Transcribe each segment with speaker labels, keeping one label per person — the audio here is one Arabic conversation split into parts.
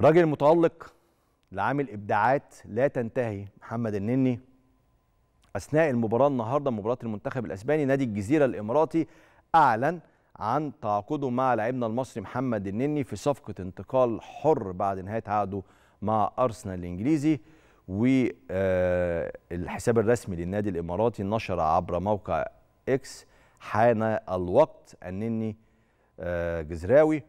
Speaker 1: راجل متألق لعامل إبداعات لا تنتهي محمد النني أثناء المباراة النهاردة مباراة المنتخب الأسباني نادي الجزيرة الإماراتي أعلن عن تعاقده مع لاعبنا المصري محمد النني في صفقة انتقال حر بعد نهاية عقده مع أرسنال الإنجليزي والحساب آه، الرسمي للنادي الإماراتي نشر عبر موقع إكس حان الوقت النني آه، جزراوي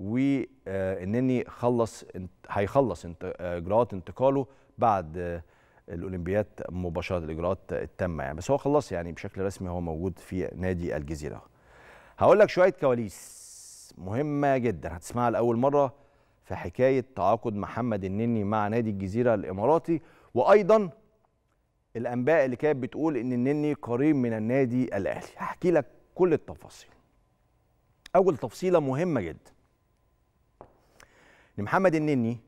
Speaker 1: وانني خلص هيخلص آه، اجراءات انتقاله بعد آه، الاولمبياد مباشره الاجراءات التامه يعني بس هو خلص يعني بشكل رسمي هو موجود في نادي الجزيره هقول لك شويه كواليس مهمه جدا هتسمعها لاول مره في حكايه تعاقد محمد النني مع نادي الجزيره الاماراتي وايضا الانباء اللي كانت بتقول ان النني قريب من النادي الاهلي هحكي لك كل التفاصيل اول تفصيله مهمه جدا محمد النني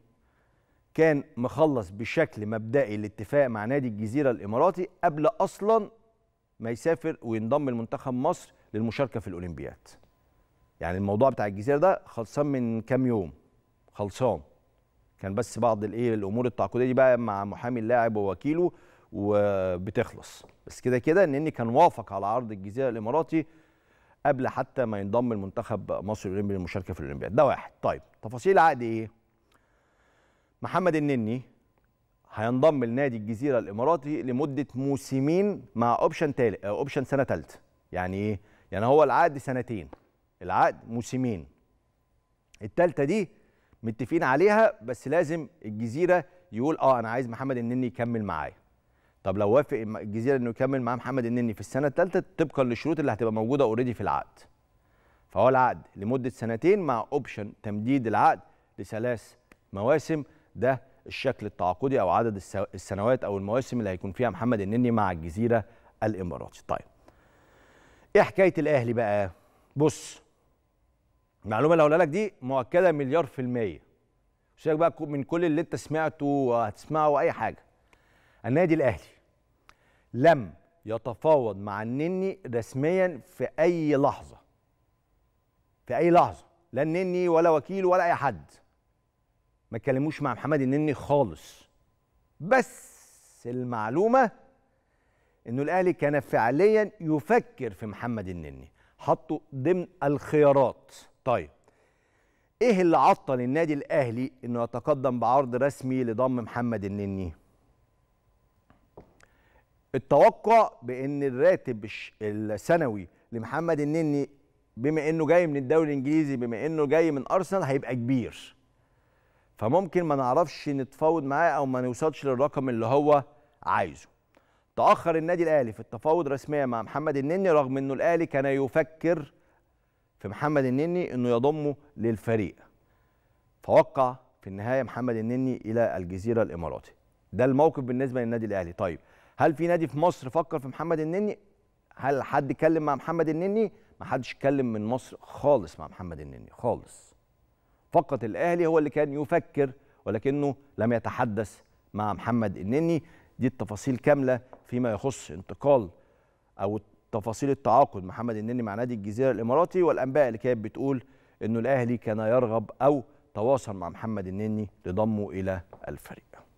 Speaker 1: كان مخلص بشكل مبدئي الاتفاق مع نادي الجزيرة الإماراتي قبل أصلا ما يسافر وينضم لمنتخب مصر للمشاركة في الأولمبياد يعني الموضوع بتاع الجزيرة ده خلصان من كام يوم خلصان كان بس بعض الايه الامور التعاقديه دي بقى مع محامي اللاعب ووكيله وبتخلص بس كده كده النني كان وافق على عرض الجزيره الاماراتي قبل حتى ما ينضم المنتخب مصر الاولمبي للمشاركه في الاولمبياد ده واحد طيب تفاصيل العقد ايه محمد النني هينضم لنادي الجزيره الاماراتي لمده موسمين مع اوبشن تالت اوبشن آه، سنه ثالثه يعني ايه يعني هو العقد سنتين العقد موسمين الثالثه دي متفقين عليها بس لازم الجزيره يقول اه انا عايز محمد النني يكمل معايا طب لو وافق الجزيره انه يكمل معاه محمد النني في السنه الثالثه طبقا للشروط اللي هتبقى موجوده اوريدي في العقد فهو العقد لمده سنتين مع اوبشن تمديد العقد لثلاث مواسم ده الشكل التعاقدي او عدد السنوات او المواسم اللي هيكون فيها محمد النني مع الجزيره الاماراتي طيب ايه حكايه الاهلي بقى بص المعلومه اللي هقولها لك دي مؤكده مليار في الميه سيبك بقى من كل اللي انت سمعته وهتسمعه اي حاجه النادي الاهلي لم يتفاوض مع النني رسميا في اي لحظه في اي لحظه لا النني ولا وكيل ولا اي حد ما اتكلموش مع محمد النني خالص بس المعلومه انه الاهلي كان فعليا يفكر في محمد النني حطه ضمن الخيارات طيب ايه اللي عطل النادي الاهلي انه يتقدم بعرض رسمي لضم محمد النني التوقع بان الراتب السنوي لمحمد النني بما انه جاي من الدوري الانجليزي بما انه جاي من ارسنال هيبقى كبير فممكن ما نعرفش نتفاوض معاه او ما نوصلش للرقم اللي هو عايزه تاخر النادي الاهلي في التفاوض رسميا مع محمد النني رغم انه الاهلي كان يفكر في محمد النني انه يضمه للفريق فوقع في النهايه محمد النني الى الجزيره الاماراتي ده الموقف بالنسبه للنادي الاهلي طيب هل في نادي في مصر فكر في محمد النني هل حد اتكلم مع محمد النني ما حدش اتكلم من مصر خالص مع محمد النني خالص فقط الاهلي هو اللي كان يفكر ولكنه لم يتحدث مع محمد النني دي التفاصيل كامله فيما يخص انتقال او تفاصيل التعاقد محمد النني مع نادي الجزيره الاماراتي والانباء اللي كانت بتقول انه الاهلي كان يرغب او تواصل مع محمد النني لضمه الى الفريق